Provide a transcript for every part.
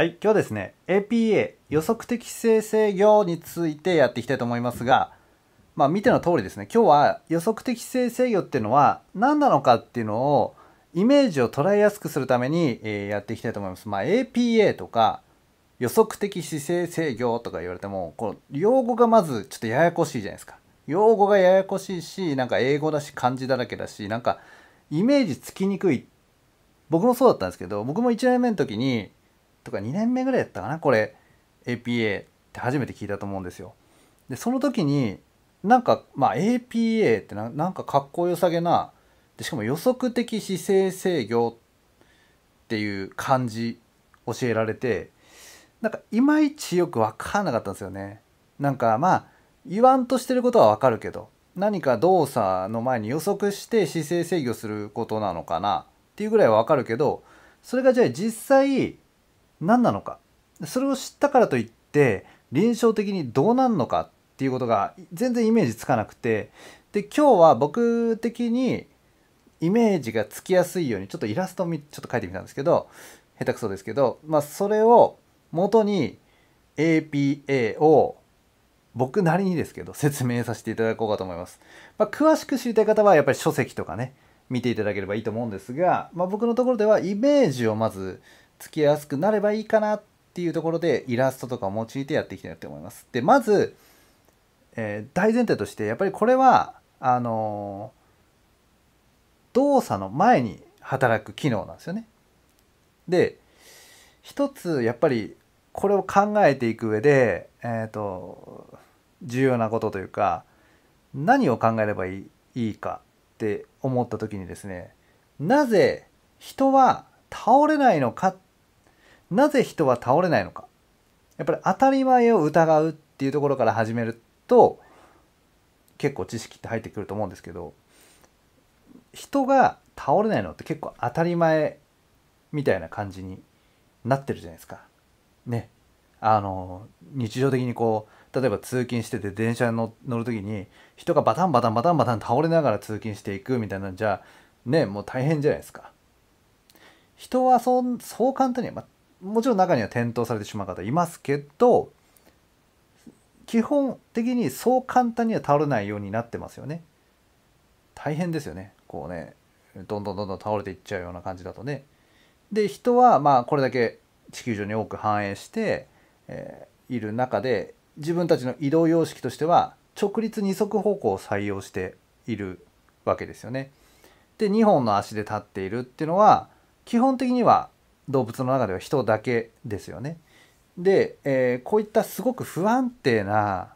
はい、今日はですね APA 予測的生成業についてやっていきたいと思いますが、まあ、見ての通りですね今日は予測的性制御っていうのは何なのかっていうのをイメージを捉えやすくするために、えー、やっていきたいと思います。まあ、APA とか予測的姿勢制御とか言われてもこの用語がまずちょっとややこしいじゃないですか。用語がややこしいしなんか英語だし漢字だらけだしなんかイメージつきにくい僕もそうだったんですけど僕も1年目の時にとか2年目ぐらいだったかなこれ APA って初めて聞いたと思うんですよ。でその時になんか、まあ、APA ってななんかかっこよさげなでしかも予測的姿勢制御っていう感じ教えられてなんかいまいちよく分かんなかったんですよね。なんかまあ言わんとしてることは分かるけど何か動作の前に予測して姿勢制御することなのかなっていうぐらいは分かるけどそれがじゃあ実際何なのかそれを知ったからといって臨床的にどうなんのかっていうことが全然イメージつかなくてで今日は僕的にイメージがつきやすいようにちょっとイラストをちょっと描いてみたんですけど下手くそですけど、まあ、それを元に APA を僕なりにですけど説明させていただこうかと思います、まあ、詳しく知りたい方はやっぱり書籍とかね見ていただければいいと思うんですが、まあ、僕のところではイメージをまず付きやすくなればいいかなっていうところでイラストとかを用いてやっていきたいなと思います。でまず、えー、大前提としてやっぱりこれはあのー、動作の前に働く機能なんですよね。で一つやっぱりこれを考えていく上で、えーと、重要なことというか何を考えればいいかって思った時にですねなぜ人は倒れないのかっなぜ人は倒れないのかやっぱり当たり前を疑うっていうところから始めると結構知識って入ってくると思うんですけど人が倒れないのって結構当たり前みたいな感じになってるじゃないですか。ね。あの日常的にこう例えば通勤してて電車に乗る時に人がバタンバタンバタンバタン倒れながら通勤していくみたいなんじゃねもう大変じゃないですか。人はそそう簡単にはもちろん中には転倒されてしまう方いますけど基本的にそう簡単には倒れないようになってますよね大変ですよねこうねどんどんどんどん倒れていっちゃうような感じだとねで人はまあこれだけ地球上に多く繁栄して、えー、いる中で自分たちの移動様式としては直立二足歩行を採用しているわけですよね。で2本の足で立っているっていうのは基本的には動物の中では人だけですよね。で、えー、こういったすごく不安定な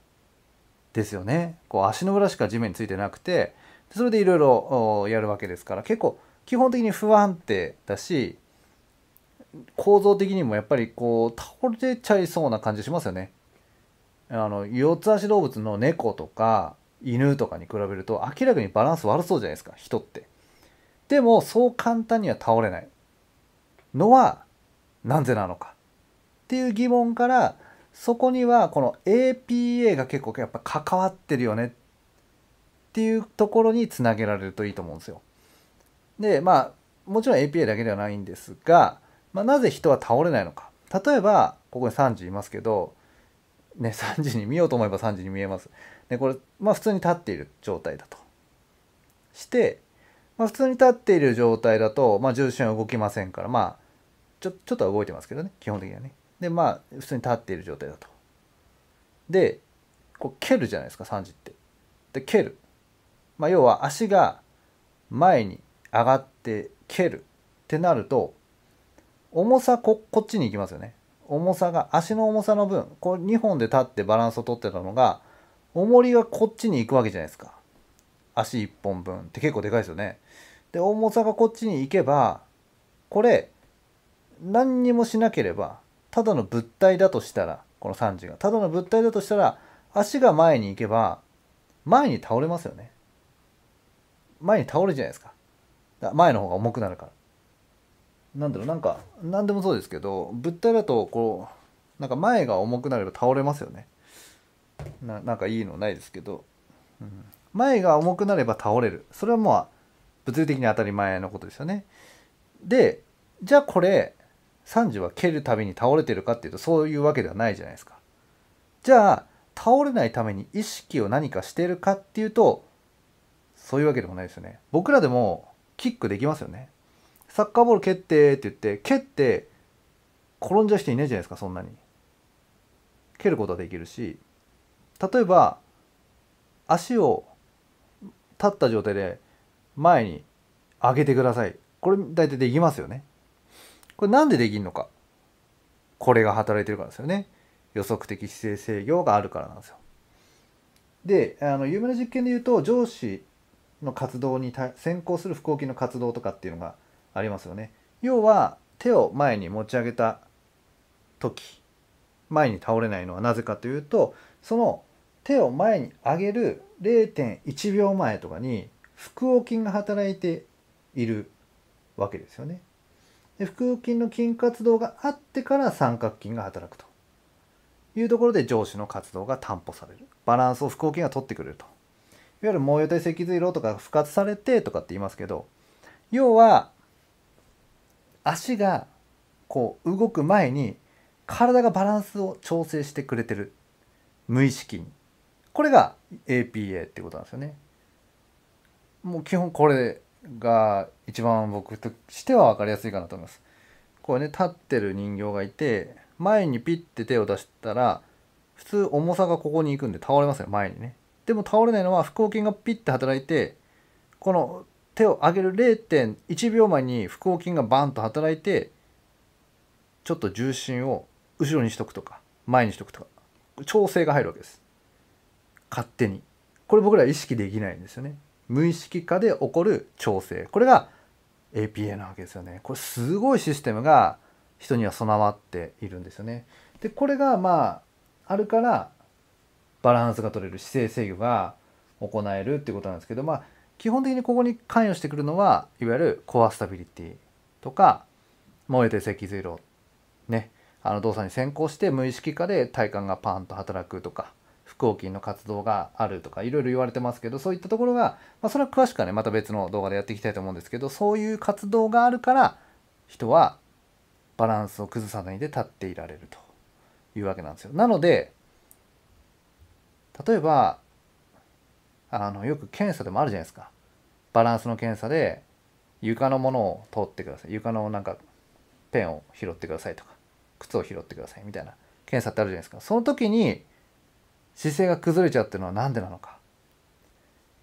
ですよねこう足の裏しか地面についてなくてそれでいろいろやるわけですから結構基本的に不安定だし構造的にもやっぱりこう倒れちゃいそうな感じしますよね。あの四つ足動物の猫とか犬とかに比べると明らかにバランス悪そうじゃないですか人って。でもそう簡単には倒れない。のはなぜなのかっていう疑問からそこにはこの APA が結構やっぱ関わってるよねっていうところにつなげられるといいと思うんですよ。でまあもちろん APA だけではないんですが、まあ、なぜ人は倒れないのか例えばここに3時いますけど、ね、3時に見ようと思えば3時に見えます。でこれ、まあ、普通に立っている状態だとして、まあ、普通に立っている状態だと、まあ、重心は動きませんから、まあ、ちょちょっとは動いてますけどね基本的にはねでまあ普通に立っている状態だとでこう蹴るじゃないですか3時ってで蹴る、まあ、要は足が前に上がって蹴るってなると重さここっちに行きますよね重さが足の重さの分これ2本で立ってバランスを取ってたのが重りがこっちに行くわけじゃないですか足1本分って結構でかいですよねで重さがこっちに行けばこれ何にもしなければただの物体だとしたらこの3時がただの物体だとしたら足が前に行けば前に倒れますよね前に倒れるじゃないですか前の方が重くなるから何だろうなんか何でもそうですけど物体だとこうなんか前が重くなれば倒れますよねななんかいいのないですけど、うん、前が重くなれば倒れるそれはまあ物理的に当たり前のことですよねでじゃあこれサンジは蹴るたびに倒れてるかっていうとそういうわけではないじゃないですか。じゃあ倒れないために意識を何かしてるかっていうとそういうわけでもないですよね。僕らでもキックできますよね。サッカーボール蹴ってって言って蹴って転んじゃう人いないじゃないですかそんなに。蹴ることはできるし例えば足を立った状態で前に上げてくださいこれ大体できますよねこれなんでできるのか。これが働いてるからですよね。予測的姿勢制御があるからなんですよ。で、あの、有名な実験で言うと、上司の活動に先行する腹横筋の活動とかっていうのがありますよね。要は、手を前に持ち上げた時、前に倒れないのはなぜかというと、その手を前に上げる0.1秒前とかに腹横筋が働いているわけですよね。で腹筋の筋活動があってから三角筋が働くというところで上肢の活動が担保されるバランスを腹横筋が取ってくれるといわゆる毛様体脊髄炉とか不活されてとかって言いますけど要は足がこう動く前に体がバランスを調整してくれてる無意識にこれが APA っていうことなんですよねもう基本これが一番僕としては分かりやすいかなと思います。こうね立ってる人形がいて前にピッて手を出したら普通重さがここに行くんで倒れますよ前にね。でも倒れないのは腹横筋がピッて働いてこの手を上げる0.1秒前に腹横筋がバンと働いてちょっと重心を後ろにしとくとか前にしとくとか調整が入るわけです勝手にこれ僕ら意識できないんですよね無意識下で起こる調整これが APA なわけですよねこれすごいシステムが人には備わっているんですよねでこれがまああるからバランスが取れる姿勢制御が行えるっていうことなんですけどまあ基本的にここに関与してくるのはいわゆるコアスタビリティとか燃えて脊髄量ねあの動作に先行して無意識化で体幹がパーンと働くとか腹横筋の活動があるとかいろいろ言われてますけどそういったところが、まあ、それは詳しくはねまた別の動画でやっていきたいと思うんですけどそういう活動があるから人はバランスを崩さないで立っていられるというわけなんですよ。なので例えばあのよく検査でもあるじゃないですか。バランスの検査で床のものを通ってください床のなんかペンを拾ってくださいとか靴を拾ってくださいみたいな検査ってあるじゃないですかその時に姿勢が崩れちゃうっていうのは何でなのか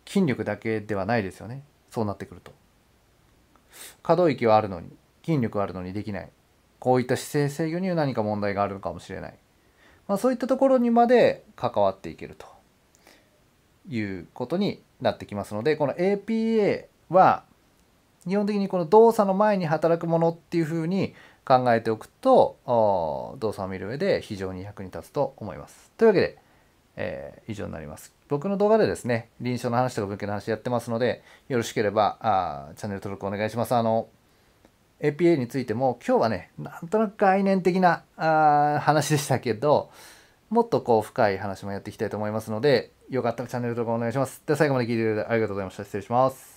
筋力だけではないですよねそうなってくると可動域はあるのに筋力はあるのにできないこういった姿勢制御には何か問題があるのかもしれない、まあ、そういったところにまで関わっていけるということになってきますのでこの APA は基本的にこの動作の前に働くものっていうふうに考えておくと動作を見る上で非常に役に立つと思います。というわけでえー、以上になります。僕の動画でですね、臨床の話とか文献の話やってますので、よろしければ、あチャンネル登録お願いします。あの、APA についても、今日はね、なんとなく概念的なあ話でしたけど、もっとこう深い話もやっていきたいと思いますので、よかったらチャンネル登録お願いします。では最後まで聞いていただいてありがとうございました。失礼します。